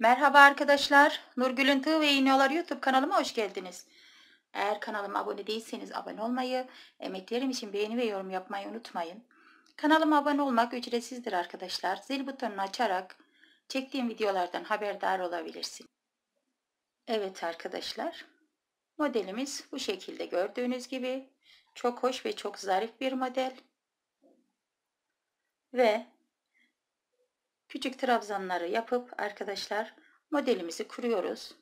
Merhaba arkadaşlar. Nurgül'ün Tığ ve İğneolar YouTube kanalıma hoş geldiniz. Eğer kanalıma abone değilseniz abone olmayı, emeklerim için beğeni ve yorum yapmayı unutmayın. Kanalıma abone olmak ücretsizdir arkadaşlar. Zil butonunu açarak çektiğim videolardan haberdar olabilirsin. Evet arkadaşlar. Modelimiz bu şekilde gördüğünüz gibi. Çok hoş ve çok zarif bir model. Ve küçük trabzanları yapıp arkadaşlar modelimizi kuruyoruz.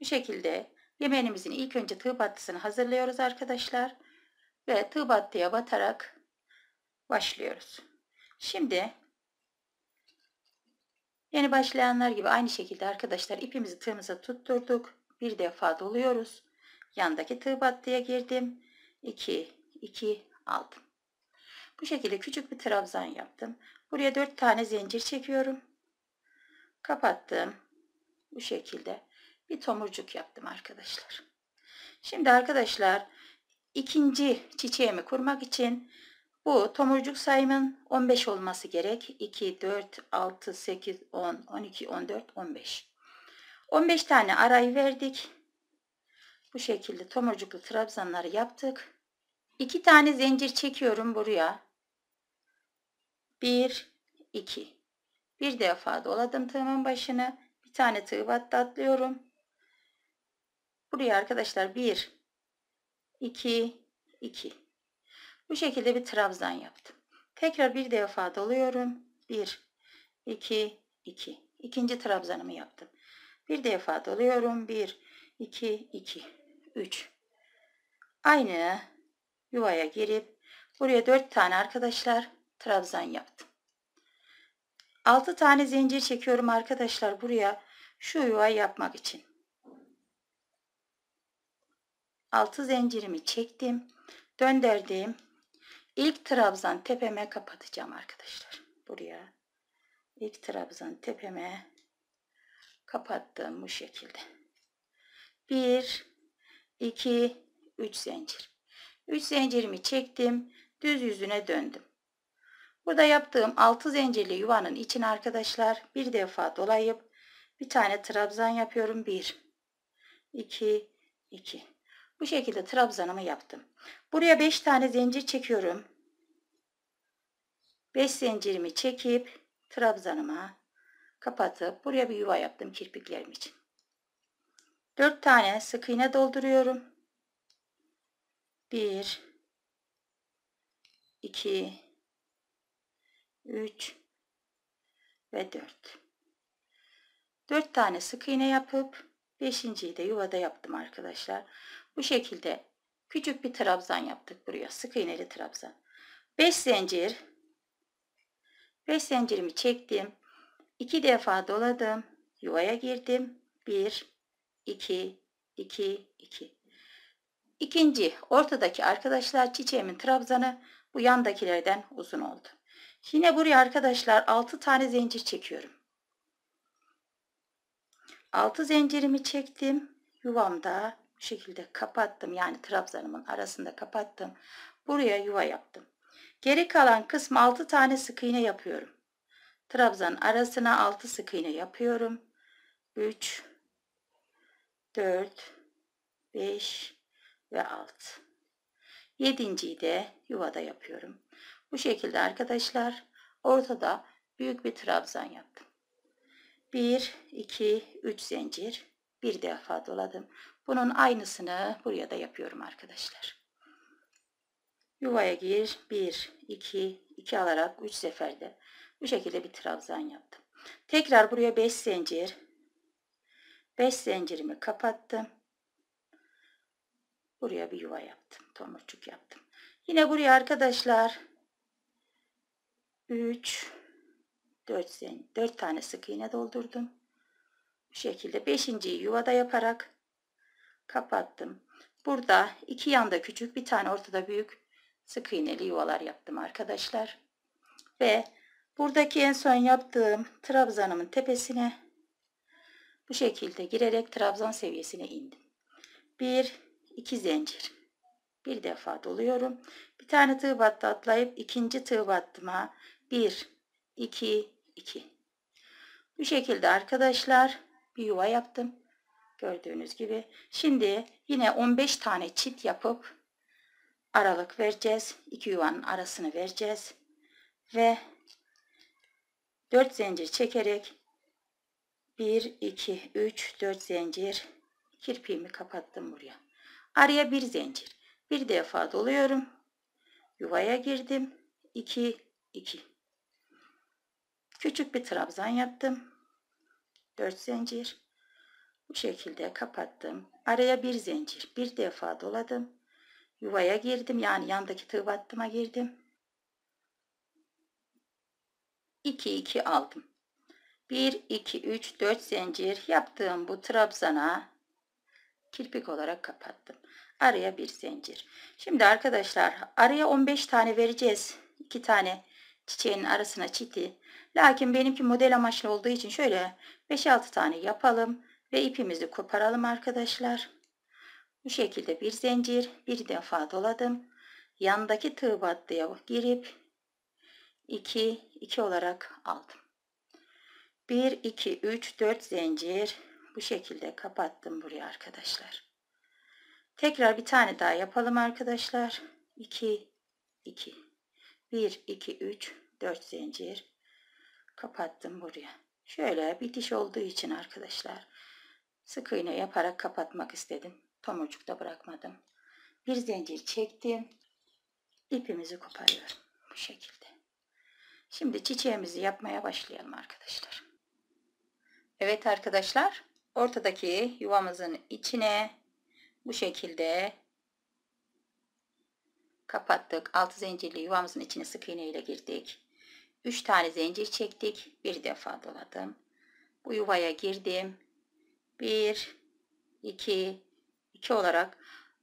Bu şekilde yemeğimizin ilk önce tığ battısını hazırlıyoruz arkadaşlar. Ve tığ battıya batarak başlıyoruz. Şimdi yeni başlayanlar gibi aynı şekilde arkadaşlar ipimizi tığımıza tutturduk. Bir defa doluyoruz. Yandaki tığ battıya girdim. 2, 2 aldım. Bu şekilde küçük bir trabzan yaptım. Buraya 4 tane zincir çekiyorum. Kapattım. Bu şekilde bir tomurcuk yaptım arkadaşlar. Şimdi arkadaşlar ikinci çiçeğimi kurmak için bu tomurcuk sayımın 15 olması gerek. 2, 4, 6, 8, 10, 12, 14, 15. 15 tane arayı verdik. Bu şekilde tomurcuklu trabzanları yaptık. 2 tane zincir çekiyorum buraya. 1 2 bir defa doladım tığımın başını bir tane tığ battı atlıyorum buraya arkadaşlar 1 2 2 bu şekilde bir trabzan yaptım tekrar bir defa doluyorum 1 2 2 İkinci trabzanımı yaptım bir defa doluyorum 1 2 2 3 aynı yuvaya girip buraya 4 tane arkadaşlar trabzan yaptım. 6 tane zincir çekiyorum arkadaşlar buraya şu yuva yapmak için. 6 zincirimi çektim. Döndürdüm. İlk trabzan tepeme kapatacağım arkadaşlar. Buraya ilk trabzan tepeme kapattım bu şekilde. 1 2 3 zincir. 3 zincirimi çektim. Düz yüzüne döndüm. Burada yaptığım 6 zincirli yuvanın için arkadaşlar bir defa dolayıp bir tane trabzan yapıyorum. 1 2 2 bu şekilde trabzanımı yaptım. Buraya 5 tane zincir çekiyorum. 5 zincirimi çekip trabzanıma kapatıp buraya bir yuva yaptım kirpiklerim için. 4 tane sık iğne dolduruyorum. 1 2 3 ve 4. 4 tane sık iğne yapıp 5.yi de yuvada yaptım arkadaşlar. Bu şekilde küçük bir trabzan yaptık buraya. Sık iğneli trabzan. 5 zincir 5 zincirimi çektim. 2 defa doladım. Yuvaya girdim. 1 2 2 2 İkinci ortadaki arkadaşlar çiçeğimin trabzanı bu yandakilerden uzun oldu. Yine buraya arkadaşlar 6 tane zincir çekiyorum. 6 zincirimi çektim. Yuvamda bu şekilde kapattım. Yani trabzanımın arasında kapattım. Buraya yuva yaptım. Geri kalan kısmı 6 tane sık iğne yapıyorum. Trabzan arasına 6 sık iğne yapıyorum. 3 4 5 ve 6. Yedinciyi de yuvada yapıyorum. Bu şekilde arkadaşlar ortada büyük bir trabzan yaptım. 1, 2, 3 zincir. Bir defa doladım. Bunun aynısını buraya da yapıyorum arkadaşlar. Yuvaya gir. 1, 2, 2 alarak 3 seferde bu şekilde bir trabzan yaptım. Tekrar buraya 5 zincir. 5 zincirimi kapattım. Buraya bir yuva yaptım. Tomurcuk yaptım. Yine buraya arkadaşlar 3 4, 4 tane sık iğne doldurdum. Bu şekilde 5. yuvada yaparak kapattım. Burada iki yanda küçük bir tane ortada büyük sık iğneli yuvalar yaptım arkadaşlar. Ve buradaki en son yaptığım trabzanımın tepesine bu şekilde girerek trabzan seviyesine indim. 1, 2 zincir. Bir defa doluyorum. Bir tane tığ battı atlayıp ikinci tığ battıma 1, 2, 2. Bu şekilde arkadaşlar bir yuva yaptım. Gördüğünüz gibi. Şimdi yine 15 tane çit yapıp aralık vereceğiz. 2 yuvanın arasını vereceğiz. Ve 4 zincir çekerek 1, 2, 3, 4 zincir kirpiğimi kapattım buraya. Araya bir zincir. Bir defa doluyorum. Yuvaya girdim. 2, 2. Küçük bir trabzan yaptım. 4 zincir. Bu şekilde kapattım. Araya bir zincir. Bir defa doladım. Yuvaya girdim. Yani yandaki tığ battıma girdim. 2 2 aldım. 1 2 3 4 zincir yaptığım bu trabzana kirpik olarak kapattım. Araya bir zincir. Şimdi arkadaşlar araya 15 tane vereceğiz. 2 tane çiçeğin arasına çiti Lakin benimki model amaçlı olduğu için şöyle 5-6 tane yapalım ve ipimizi koparalım arkadaşlar. Bu şekilde bir zincir bir defa doladım. Yandaki tığ battıya girip 2 2 olarak aldım. 1 2 3 4 zincir bu şekilde kapattım buraya arkadaşlar. Tekrar bir tane daha yapalım arkadaşlar. 2 2 1 2 3 4 zincir kapattım buraya. Şöyle bitiş olduğu için arkadaşlar sık iğne yaparak kapatmak istedim. Tomurcuk da bırakmadım. Bir zincir çektim. İpimizi koparıyorum bu şekilde. Şimdi çiçeğimizi yapmaya başlayalım arkadaşlar. Evet arkadaşlar ortadaki yuvamızın içine bu şekilde kapattık. Altı zincirli yuvamızın içine sık iğne ile girdik. 3 tane zincir çektik. Bir defa doladım. Bu yuvaya girdim. 1 2 2 olarak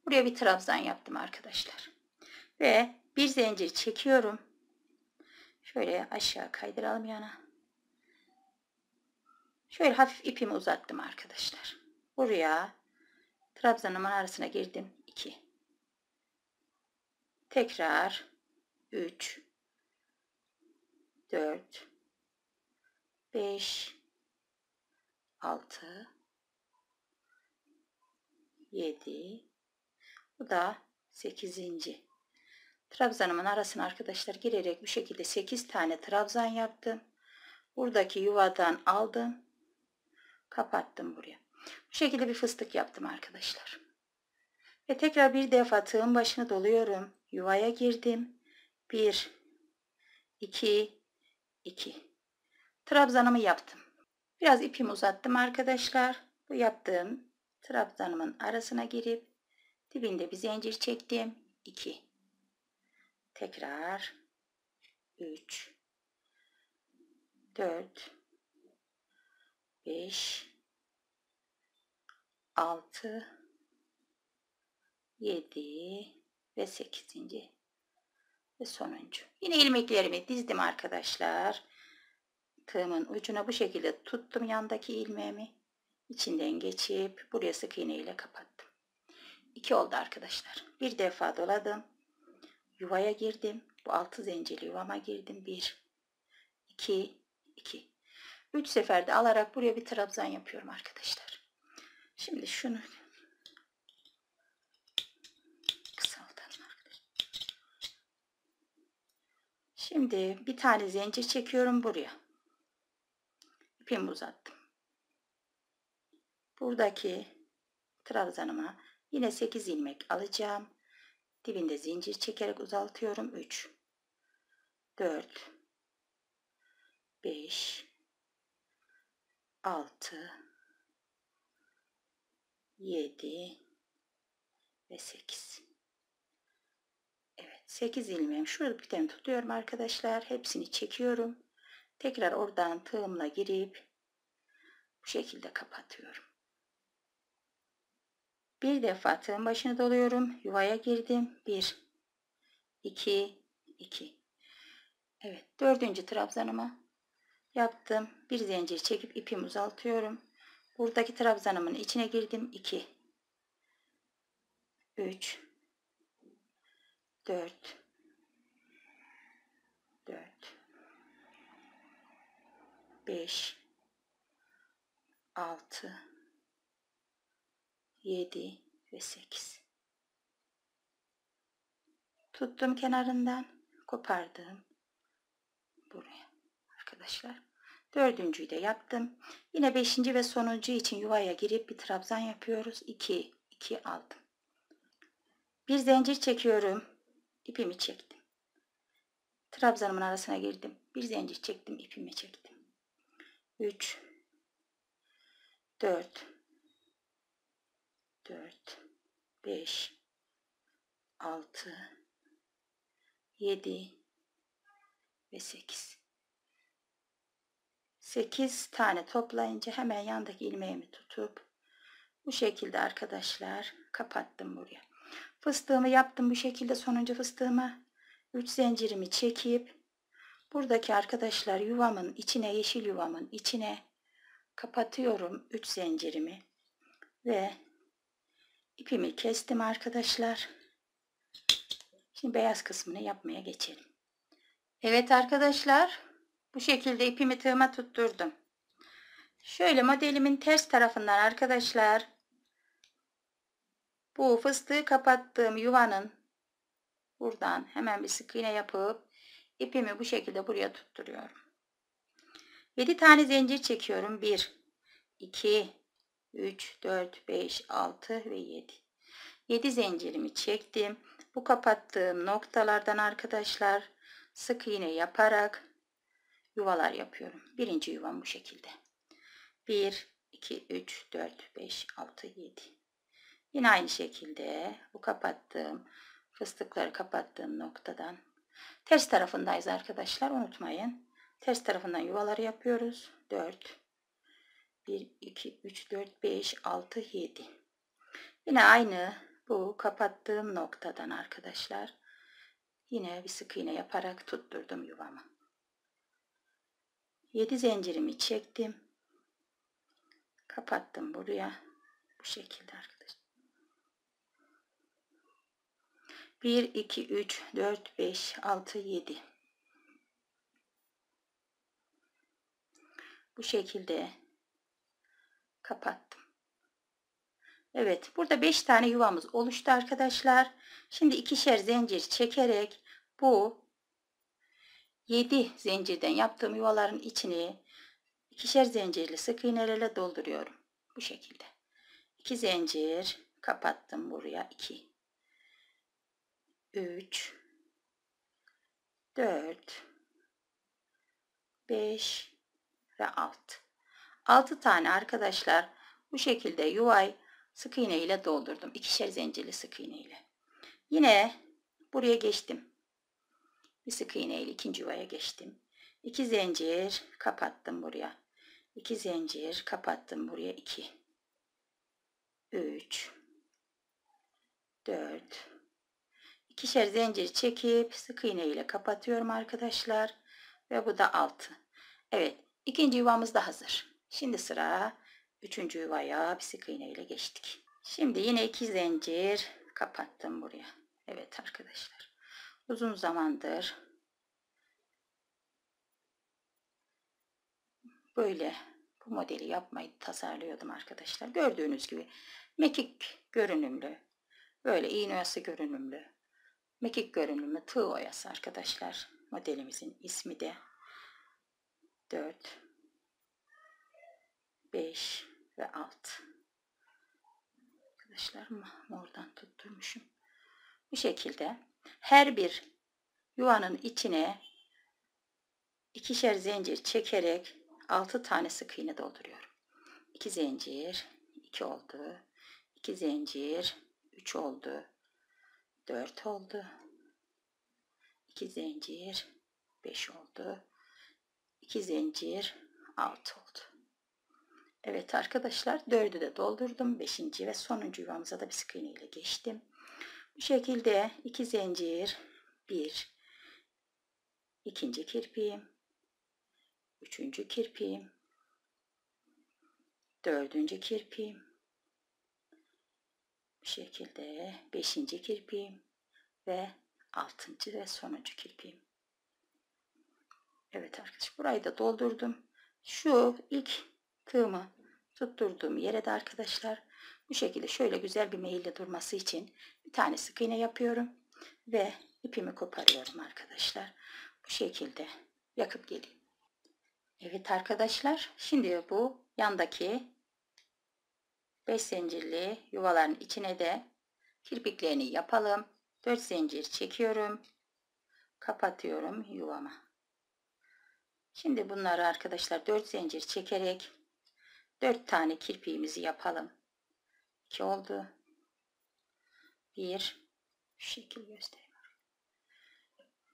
buraya bir trabzan yaptım arkadaşlar. Ve bir zincir çekiyorum. Şöyle aşağı kaydıralım yana. Şöyle hafif ipimi uzattım arkadaşlar. Buraya trabzanımın arasına girdim. 2 Tekrar 3 4 5 6 7 bu da 8. Trabzanımın arasına arkadaşlar girerek bu şekilde 8 tane trabzan yaptım. Buradaki yuvadan aldım. Kapattım buraya. Bu şekilde bir fıstık yaptım arkadaşlar. Ve tekrar bir defa tığın başını doluyorum. Yuvaya girdim. 1 2 2. Trabzanımı yaptım. Biraz ipimi uzattım arkadaşlar. Bu yaptığım trabzanımın arasına girip dibinde bir zincir çektim. 2. Tekrar 3 4 5 6 7 ve 8 ve sonuncu. Yine ilmeklerimi dizdim arkadaşlar. Tığımın ucuna bu şekilde tuttum yandaki ilmeğimi. İçinden geçip buraya sık iğne ile kapattım. İki oldu arkadaşlar. Bir defa doladım. Yuvaya girdim. Bu altı zincirli yuvama girdim. bir, iki, iki. Üç seferde alarak buraya bir trabzan yapıyorum arkadaşlar. Şimdi şunu Şimdi bir tane zincir çekiyorum buraya. İpimi uzattım. Buradaki trabzanıma yine 8 ilmek alacağım. Dibinde zincir çekerek uzatıyorum 3 4 5 6 7 ve 8 8 ilmeğim şurada bir tane tutuyorum arkadaşlar hepsini çekiyorum tekrar oradan tığımla girip bu şekilde kapatıyorum bir defa tığın başına doluyorum yuvaya girdim 1 2 2 Evet dördüncü trabzanımı yaptım bir zincir çekip ipimi uzatıyorum. buradaki trabzanımın içine girdim 2 3 dört, dört, beş, altı, yedi ve sekiz. Tuttum kenarından kopardım buraya arkadaşlar. Dördüncüyü de yaptım. Yine beşinci ve sonuncu için yuvaya girip bir trabzan yapıyoruz. 2 2 aldım. Bir zincir çekiyorum ipimi çektim. Trabzanımın arasına girdim. Bir zincir çektim, ipimi çektim. 3 4 4 5 6 7 ve 8 8 tane toplayınca hemen yandaki ilmeğimi tutup bu şekilde arkadaşlar kapattım buraya. Fıstığımı yaptım bu şekilde sonuncu fıstığımı. üç zincirimi çekip buradaki arkadaşlar yuvamın içine yeşil yuvamın içine kapatıyorum üç zincirimi ve ipimi kestim arkadaşlar. Şimdi beyaz kısmını yapmaya geçelim. Evet arkadaşlar bu şekilde ipimi tığıma tutturdum. Şöyle modelimin ters tarafından arkadaşlar bu fıstığı kapattığım yuvanın buradan hemen bir sık iğne yapıp ipimi bu şekilde buraya tutturuyorum. 7 tane zincir çekiyorum. 1 2 3 4 5 6 ve 7. 7 zincirimi çektim. Bu kapattığım noktalardan arkadaşlar sık iğne yaparak yuvalar yapıyorum. Birinci yuvam bu şekilde. 1 2 3 4 5 6 7 Yine aynı şekilde bu kapattığım fıstıkları kapattığım noktadan ters tarafındayız arkadaşlar unutmayın. Ters tarafından yuvaları yapıyoruz. 4 1 2 3 4 5 6 7 Yine aynı bu kapattığım noktadan arkadaşlar yine bir sık iğne yaparak tutturdum yuvamı. 7 zincirimi çektim. Kapattım buraya. Bu şekilde arkadaşlar. 1 2 3 4 5 6 7 bu şekilde kapattım Evet burada 5 tane yuvamız oluştu arkadaşlar şimdi ikişer zincir çekerek bu 7 zincirden yaptığım yuvaların içini ikişer zincirli sık iğnelerle dolduruyorum bu şekilde 2 zincir kapattım buraya 2 3 4 5 ve 6 6 tane arkadaşlar bu şekilde yuvayı sık iğne ile doldurdum. İkişer zincirli sık iğne ile. Yine buraya geçtim. Bir sık iğne ile ikinci yuvaya geçtim. 2 zincir kapattım buraya. 2 zincir kapattım buraya 2. 3 4 İkişer zinciri çekip sık iğne ile kapatıyorum arkadaşlar. Ve bu da 6. Evet ikinci yuvamız da hazır. Şimdi sıra üçüncü yuvaya bir sık iğne ile geçtik. Şimdi yine iki zincir kapattım buraya. Evet arkadaşlar uzun zamandır böyle bu modeli yapmayı tasarlıyordum arkadaşlar. Gördüğünüz gibi mekik görünümlü böyle iğne iğnesi görünümlü Mekik görünümü tığ oyası arkadaşlar. Modelimizin ismi de 4 5 ve 6 arkadaşlar mordan tutturmuşum. Bu şekilde her bir yuvanın içine ikişer zincir çekerek 6 tane sık iğne dolduruyorum. 2 zincir, 2 oldu. 2 zincir, 3 oldu. 4 oldu. 2 zincir 5 oldu. 2 zincir 6 oldu. Evet arkadaşlar 4'ü de doldurdum. 5. ve sonuncu yuvamıza da bir sık iğne ile geçtim. Bu şekilde 2 zincir 1 ikinci kirpiğim üçüncü kirpiğim dördüncü kirpiğim bu şekilde 5. kirpiğim ve 6. ve sonuncu kirpiğim. Evet arkadaşlar burayı da doldurdum. Şu ilk tığımı tutturduğum yere de arkadaşlar bu şekilde şöyle güzel bir meyille durması için bir tane sık iğne yapıyorum ve ipimi koparıyorum arkadaşlar. Bu şekilde yakıp geleyim. Evet arkadaşlar şimdi bu yandaki 5 zincirli yuvaların içine de kirpiklerini yapalım. 4 zincir çekiyorum. Kapatıyorum yuvama. Şimdi bunları arkadaşlar 4 zincir çekerek 4 tane kirpiğimizi yapalım. 2 oldu. 1 şu şekil göstereyim.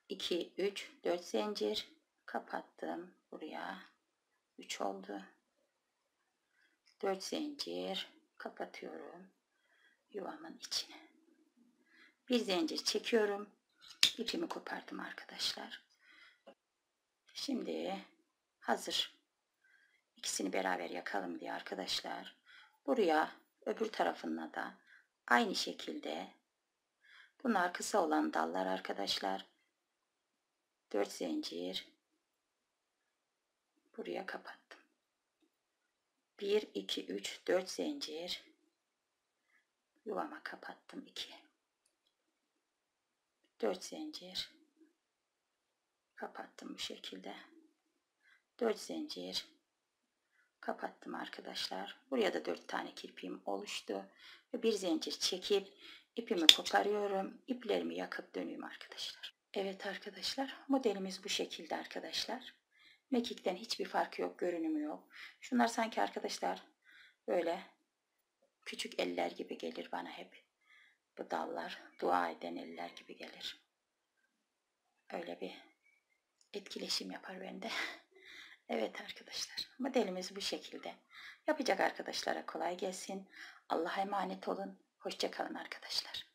2 3 4 zincir kapattım buraya. 3 oldu. 4 zincir kapatıyorum yuvamın içine. Bir zincir çekiyorum. İpimi kopardım arkadaşlar. Şimdi hazır. İkisini beraber yakalım diye arkadaşlar. Buraya öbür tarafına da aynı şekilde bunlar kısa olan dallar arkadaşlar. 4 zincir buraya kapat. 1 2 3 4 zincir yuvama kapattım 2 4 zincir kapattım bu şekilde 4 zincir kapattım arkadaşlar buraya da 4 tane kirpiğim oluştu ve bir zincir çekip ipimi koparıyorum iplerimi yakıp dönüyorum arkadaşlar Evet arkadaşlar modelimiz bu şekilde arkadaşlar Mekik'ten hiçbir farkı yok. Görünümü yok. Şunlar sanki arkadaşlar böyle küçük eller gibi gelir bana hep. Bu dallar dua eden eller gibi gelir. Öyle bir etkileşim yapar bende. evet arkadaşlar modelimiz bu şekilde. Yapacak arkadaşlara kolay gelsin. Allah'a emanet olun. Hoşçakalın arkadaşlar.